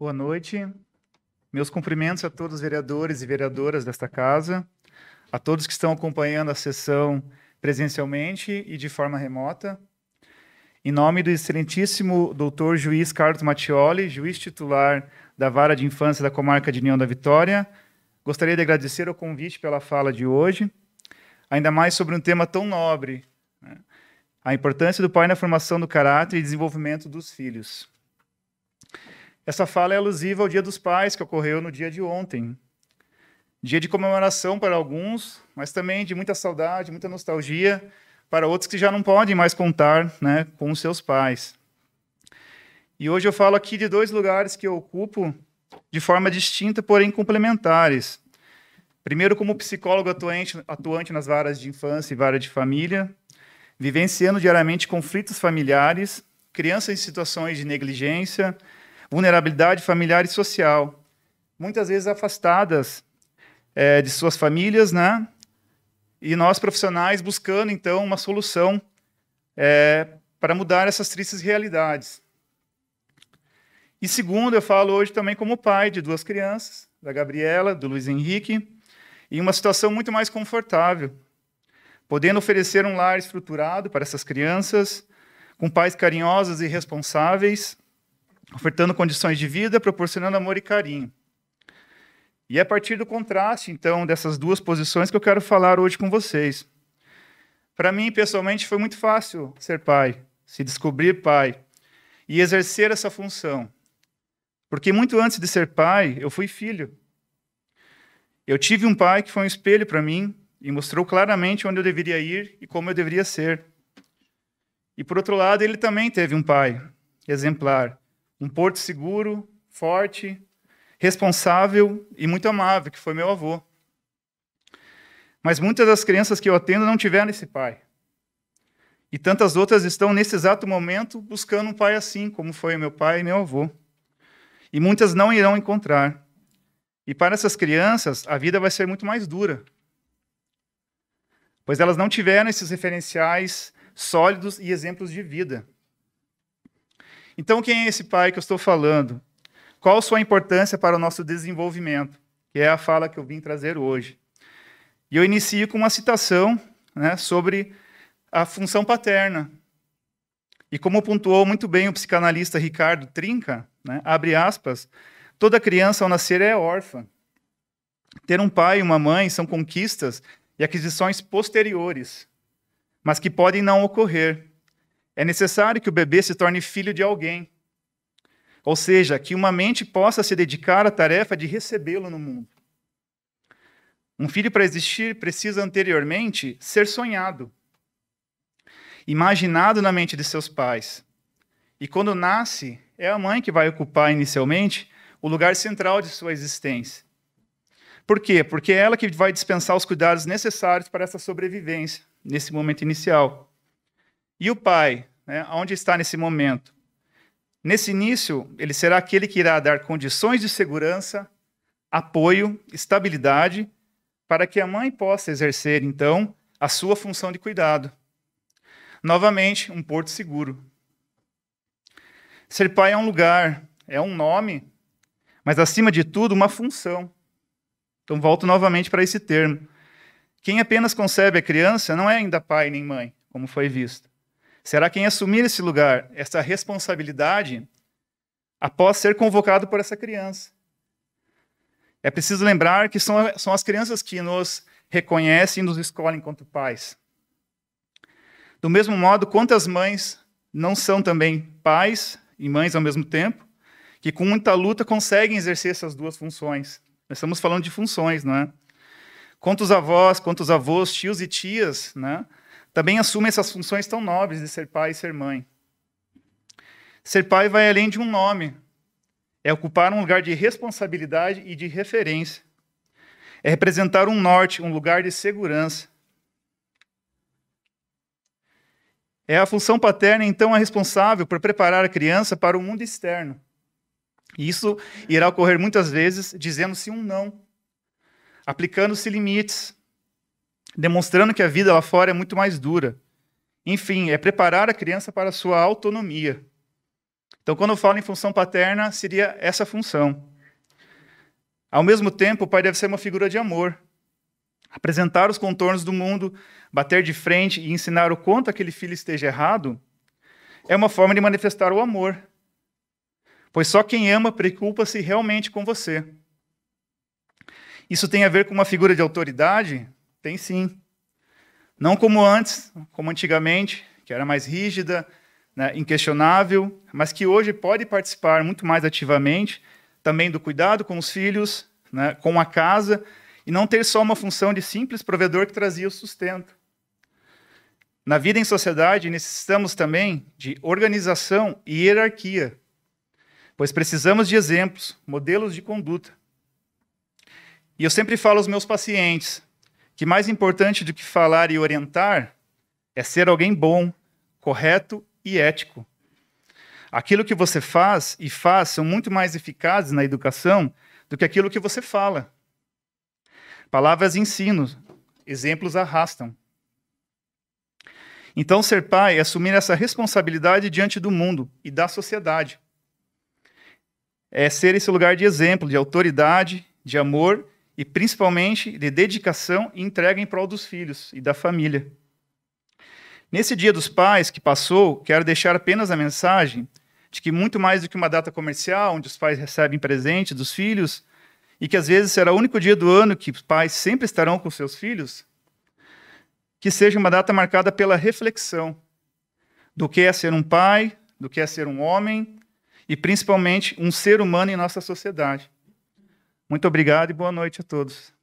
Boa noite. Meus cumprimentos a todos os vereadores e vereadoras desta casa, a todos que estão acompanhando a sessão presencialmente e de forma remota. Em nome do excelentíssimo doutor juiz Carlos Mattioli, juiz titular da Vara de Infância da Comarca de União da Vitória, gostaria de agradecer o convite pela fala de hoje, ainda mais sobre um tema tão nobre, né? a importância do pai na formação do caráter e desenvolvimento dos filhos. Essa fala é alusiva ao Dia dos Pais, que ocorreu no dia de ontem. Dia de comemoração para alguns, mas também de muita saudade, muita nostalgia para outros que já não podem mais contar né, com os seus pais. E hoje eu falo aqui de dois lugares que eu ocupo de forma distinta, porém complementares. Primeiro, como psicólogo atuante, atuante nas varas de infância e vara de família, vivenciando diariamente conflitos familiares, crianças em situações de negligência, vulnerabilidade familiar e social, muitas vezes afastadas é, de suas famílias, né? E nós profissionais buscando então uma solução é, para mudar essas tristes realidades. E segundo, eu falo hoje também como pai de duas crianças, da Gabriela, do Luiz Henrique, em uma situação muito mais confortável, podendo oferecer um lar estruturado para essas crianças, com pais carinhosos e responsáveis, ofertando condições de vida, proporcionando amor e carinho. E é a partir do contraste, então, dessas duas posições que eu quero falar hoje com vocês. Para mim, pessoalmente, foi muito fácil ser pai, se descobrir pai e exercer essa função. Porque muito antes de ser pai, eu fui filho. Eu tive um pai que foi um espelho para mim e mostrou claramente onde eu deveria ir e como eu deveria ser. E por outro lado, ele também teve um pai exemplar um porto seguro, forte, responsável e muito amável, que foi meu avô. Mas muitas das crianças que eu atendo não tiveram esse pai. E tantas outras estão, nesse exato momento, buscando um pai assim, como foi meu pai e meu avô. E muitas não irão encontrar. E para essas crianças, a vida vai ser muito mais dura, pois elas não tiveram esses referenciais sólidos e exemplos de vida. Então, quem é esse pai que eu estou falando? Qual sua importância para o nosso desenvolvimento? Que é a fala que eu vim trazer hoje. E eu inicio com uma citação né, sobre a função paterna. E como pontuou muito bem o psicanalista Ricardo Trinca, né, abre aspas, toda criança ao nascer é órfã. Ter um pai e uma mãe são conquistas e aquisições posteriores, mas que podem não ocorrer. É necessário que o bebê se torne filho de alguém. Ou seja, que uma mente possa se dedicar à tarefa de recebê-lo no mundo. Um filho, para existir, precisa anteriormente ser sonhado, imaginado na mente de seus pais. E quando nasce, é a mãe que vai ocupar inicialmente o lugar central de sua existência. Por quê? Porque é ela que vai dispensar os cuidados necessários para essa sobrevivência nesse momento inicial. E o pai, né? Onde está nesse momento? Nesse início, ele será aquele que irá dar condições de segurança, apoio, estabilidade, para que a mãe possa exercer, então, a sua função de cuidado. Novamente, um porto seguro. Ser pai é um lugar, é um nome, mas, acima de tudo, uma função. Então, volto novamente para esse termo. Quem apenas concebe a criança não é ainda pai nem mãe, como foi visto. Será quem assumir esse lugar, essa responsabilidade, após ser convocado por essa criança. É preciso lembrar que são, são as crianças que nos reconhecem e nos escolhem enquanto pais. Do mesmo modo, quantas mães não são também pais e mães ao mesmo tempo, que com muita luta conseguem exercer essas duas funções. Nós estamos falando de funções, não é? Quantos avós, quantos avós, tios e tias, não é? Também assume essas funções tão nobres de ser pai e ser mãe. Ser pai vai além de um nome. É ocupar um lugar de responsabilidade e de referência. É representar um norte, um lugar de segurança. É a função paterna, então, a responsável por preparar a criança para o mundo externo. E isso irá ocorrer muitas vezes dizendo-se um não, aplicando-se limites, demonstrando que a vida lá fora é muito mais dura. Enfim, é preparar a criança para a sua autonomia. Então, quando eu falo em função paterna, seria essa função. Ao mesmo tempo, o pai deve ser uma figura de amor, apresentar os contornos do mundo, bater de frente e ensinar o quanto aquele filho esteja errado, é uma forma de manifestar o amor. Pois só quem ama preocupa-se realmente com você. Isso tem a ver com uma figura de autoridade tem sim. Não como antes, como antigamente, que era mais rígida, né, inquestionável, mas que hoje pode participar muito mais ativamente também do cuidado com os filhos, né, com a casa, e não ter só uma função de simples provedor que trazia o sustento. Na vida em sociedade, necessitamos também de organização e hierarquia, pois precisamos de exemplos, modelos de conduta. E eu sempre falo aos meus pacientes, que mais importante do que falar e orientar é ser alguém bom, correto e ético. Aquilo que você faz e faz são muito mais eficazes na educação do que aquilo que você fala. Palavras ensinam, exemplos arrastam. Então, ser pai é assumir essa responsabilidade diante do mundo e da sociedade. É ser esse lugar de exemplo, de autoridade, de amor e principalmente de dedicação e entrega em prol dos filhos e da família. Nesse Dia dos Pais que passou, quero deixar apenas a mensagem de que muito mais do que uma data comercial, onde os pais recebem presente dos filhos, e que às vezes será o único dia do ano que os pais sempre estarão com seus filhos, que seja uma data marcada pela reflexão do que é ser um pai, do que é ser um homem e principalmente um ser humano em nossa sociedade. Muito obrigado e boa noite a todos.